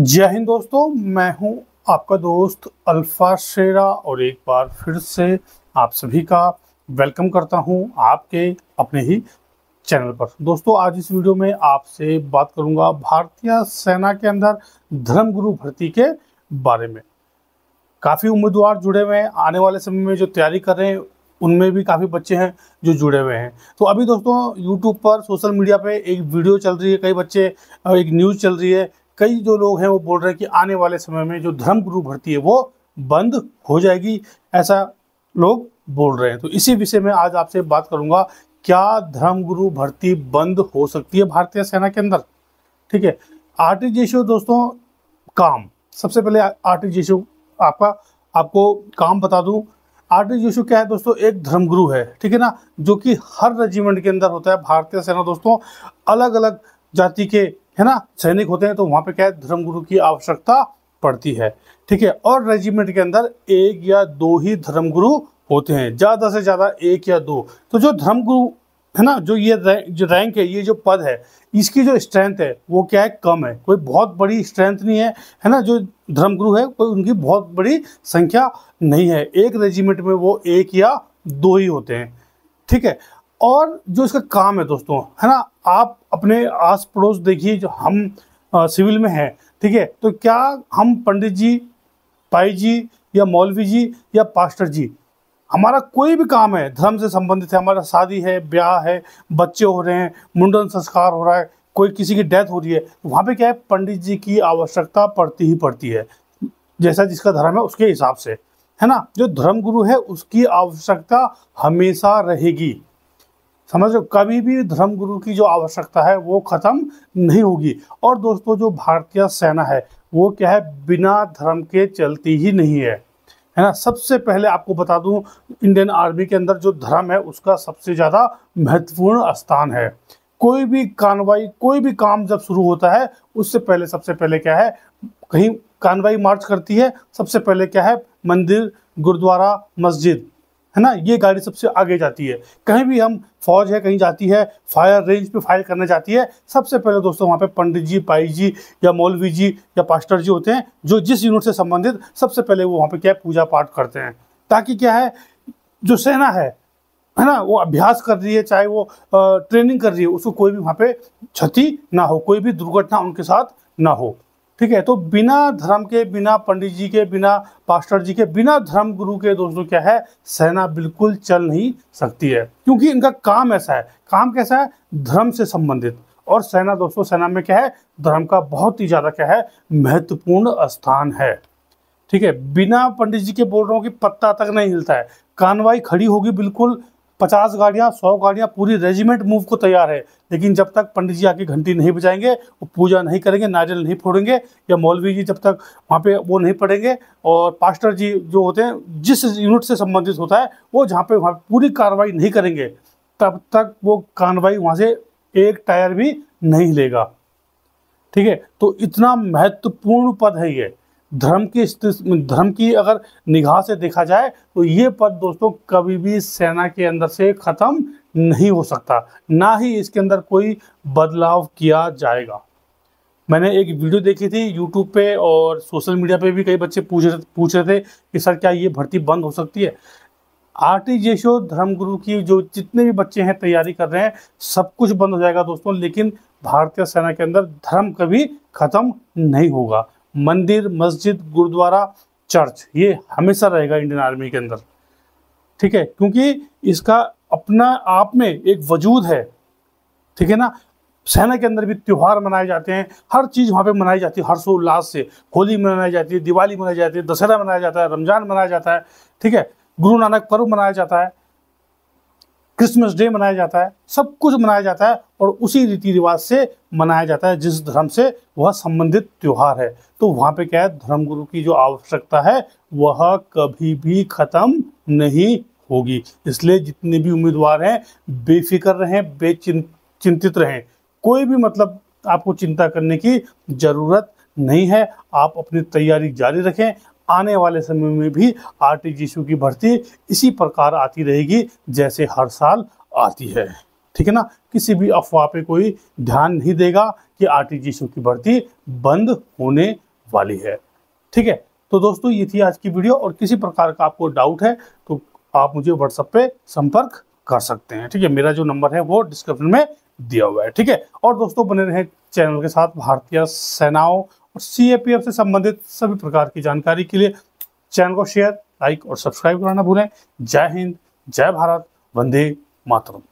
जय हिंद दोस्तों मैं हूं आपका दोस्त अल्फा शेरा और एक बार फिर से आप सभी का वेलकम करता हूं आपके अपने ही चैनल पर दोस्तों आज इस वीडियो में आपसे बात करूंगा भारतीय सेना के अंदर धर्मगुरु भर्ती के बारे में काफ़ी उम्मीदवार जुड़े हुए हैं आने वाले समय में जो तैयारी कर रहे हैं उनमें भी काफ़ी बच्चे हैं जो जुड़े हुए हैं तो अभी दोस्तों यूट्यूब पर सोशल मीडिया पे एक वीडियो चल रही है कई बच्चे एक न्यूज़ चल रही है कई जो लोग हैं वो बोल रहे हैं कि आने वाले समय में जो धर्म गुरु भर्ती है वो बंद हो जाएगी ऐसा लोग बोल रहे हैं तो इसी विषय में आज आपसे बात करूंगा क्या धर्म गुरु भर्ती बंद हो सकती है भारतीय सेना के अंदर ठीक है आर दोस्तों काम सबसे पहले आर आपका आपको काम बता दूं आर यीशु क्या है दोस्तों एक धर्मगुरु है ठीक है ना जो कि हर रेजिमेंट के अंदर होता है भारतीय सेना दोस्तों अलग अलग जाति के है ना सैनिक होते हैं तो वहाँ पे क्या है धर्मगुरु की आवश्यकता पड़ती है ठीक है और रेजिमेंट के अंदर एक या दो ही धर्मगुरु होते हैं ज़्यादा से ज़्यादा एक या दो तो जो धर्मगुरु है ना जो ये जो रैंक है ये जो पद है इसकी जो स्ट्रेंथ है वो क्या है कम है कोई बहुत बड़ी स्ट्रेंथ नहीं है है ना जो धर्मगुरु है कोई उनकी बहुत बड़ी संख्या नहीं है एक रेजिमेंट में वो एक या दो ही होते हैं ठीक है और जो इसका काम है दोस्तों है ना आप अपने आस पड़ोस देखिए जो हम आ, सिविल में हैं ठीक है तो क्या हम पंडित जी भाई जी या मौलवी जी या पास्टर जी हमारा कोई भी काम है धर्म से संबंधित है हमारा शादी है ब्याह है बच्चे हो रहे हैं मुंडन संस्कार हो रहा है कोई किसी की डेथ हो रही है तो वहाँ पे क्या है पंडित जी की आवश्यकता पड़ती ही पड़ती है जैसा जिसका धर्म है उसके हिसाब से है ना जो धर्म गुरु है उसकी आवश्यकता हमेशा रहेगी समझ लो कभी भी धर्म गुरु की जो आवश्यकता है वो ख़त्म नहीं होगी और दोस्तों जो भारतीय सेना है वो क्या है बिना धर्म के चलती ही नहीं है है ना सबसे पहले आपको बता दूं इंडियन आर्मी के अंदर जो धर्म है उसका सबसे ज़्यादा महत्वपूर्ण स्थान है कोई भी कार्रवाई कोई भी काम जब शुरू होता है उससे पहले सबसे पहले क्या है कहीं कार्रवाई मार्च करती है सबसे पहले क्या है मंदिर गुरुद्वारा मस्जिद है ना ये गाड़ी सबसे आगे जाती है कहीं भी हम फौज है कहीं जाती है फायर रेंज पे फायर करने जाती है सबसे पहले दोस्तों वहाँ पे पंडित जी पाई जी या मौलवी जी या पास्टर जी होते हैं जो जिस यूनिट से संबंधित सबसे पहले वो वहाँ पे क्या है पूजा पाठ करते हैं ताकि क्या है जो सेना है है ना वो अभ्यास कर रही है चाहे वो ट्रेनिंग कर रही है उसको कोई भी वहाँ पे क्षति ना हो कोई भी दुर्घटना उनके साथ ना हो ठीक है तो बिना धर्म के बिना पंडित जी के बिना पास्टर जी के बिना धर्म गुरु के दोस्तों क्या है सेना बिल्कुल चल नहीं सकती है क्योंकि इनका काम ऐसा है काम कैसा है धर्म से संबंधित और सेना दोस्तों सेना में क्या है धर्म का बहुत ही ज़्यादा क्या है महत्वपूर्ण स्थान है ठीक है बिना पंडित जी के बोल रहा हूँ कि पत्ता तक नहीं हिलता है कानवाई खड़ी होगी बिल्कुल पचास गाड़ियाँ सौ गाड़ियाँ पूरी रेजिमेंट मूव को तैयार है लेकिन जब तक पंडित जी आके घंटी नहीं बजाएंगे वो पूजा नहीं करेंगे नारियल नहीं फोड़ेंगे या मौलवी जी जब तक वहाँ पे वो नहीं पढ़ेंगे और पास्टर जी जो होते हैं जिस यूनिट से संबंधित होता है वो जहाँ पे वहाँ पूरी कार्रवाई नहीं करेंगे तब तक वो कार्रवाई वहाँ से एक टायर भी नहीं लेगा ठीक है तो इतना महत्वपूर्ण पद है ये धर्म की धर्म की अगर निगाह से देखा जाए तो ये पद दोस्तों कभी भी सेना के अंदर से ख़त्म नहीं हो सकता ना ही इसके अंदर कोई बदलाव किया जाएगा मैंने एक वीडियो देखी थी यूट्यूब पे और सोशल मीडिया पे भी कई बच्चे पूछ रहे पूछ रहे थे कि सर क्या ये भर्ती बंद हो सकती है आर टी जेशो धर्मगुरु की जो जितने भी बच्चे हैं तैयारी कर रहे हैं सब कुछ बंद हो जाएगा दोस्तों लेकिन भारतीय सेना के अंदर धर्म कभी ख़त्म नहीं होगा मंदिर मस्जिद गुरुद्वारा चर्च ये हमेशा रहेगा इंडियन आर्मी के अंदर ठीक है क्योंकि इसका अपना आप में एक वजूद है ठीक है ना सेना के अंदर भी त्यौहार मनाए जाते हैं हर चीज़ वहाँ पे मनाई जाती है हर्षोल्लास से होली मनाई जाती है दिवाली मनाई जाती है दशहरा मनाया जाता है रमज़ान मनाया जाता है ठीक है गुरु नानक पर्व मनाया जाता है क्रिसमस डे मनाया जाता है सब कुछ मनाया जाता है और उसी रीति रिवाज से मनाया जाता है जिस धर्म से वह संबंधित त्यौहार है तो वहाँ पे क्या है धर्मगुरु की जो आवश्यकता है वह कभी भी खत्म नहीं होगी इसलिए जितने भी उम्मीदवार हैं बेफिक्र रहें बेचिंतित रहें कोई भी मतलब आपको चिंता करने की ज़रूरत नहीं है आप अपनी तैयारी जारी रखें आने वाले समय में भी आर टी की भर्ती इसी प्रकार आती रहेगी जैसे हर साल आती है ठीक है ना किसी भी अफवाह पे कोई ध्यान नहीं देगा कि आर टी की भर्ती बंद होने वाली है ठीक है तो दोस्तों ये थी आज की वीडियो और किसी प्रकार का आपको डाउट है तो आप मुझे व्हाट्सएप पे संपर्क कर सकते हैं ठीक है मेरा जो नंबर है वो डिस्क्रिप्शन में दिया हुआ है ठीक है और दोस्तों बने रहे चैनल के साथ भारतीय सेनाओं और सी से संबंधित सभी प्रकार की जानकारी के लिए चैनल को शेयर लाइक और सब्सक्राइब करना भूलें जय हिंद जय भारत वंदे मातरम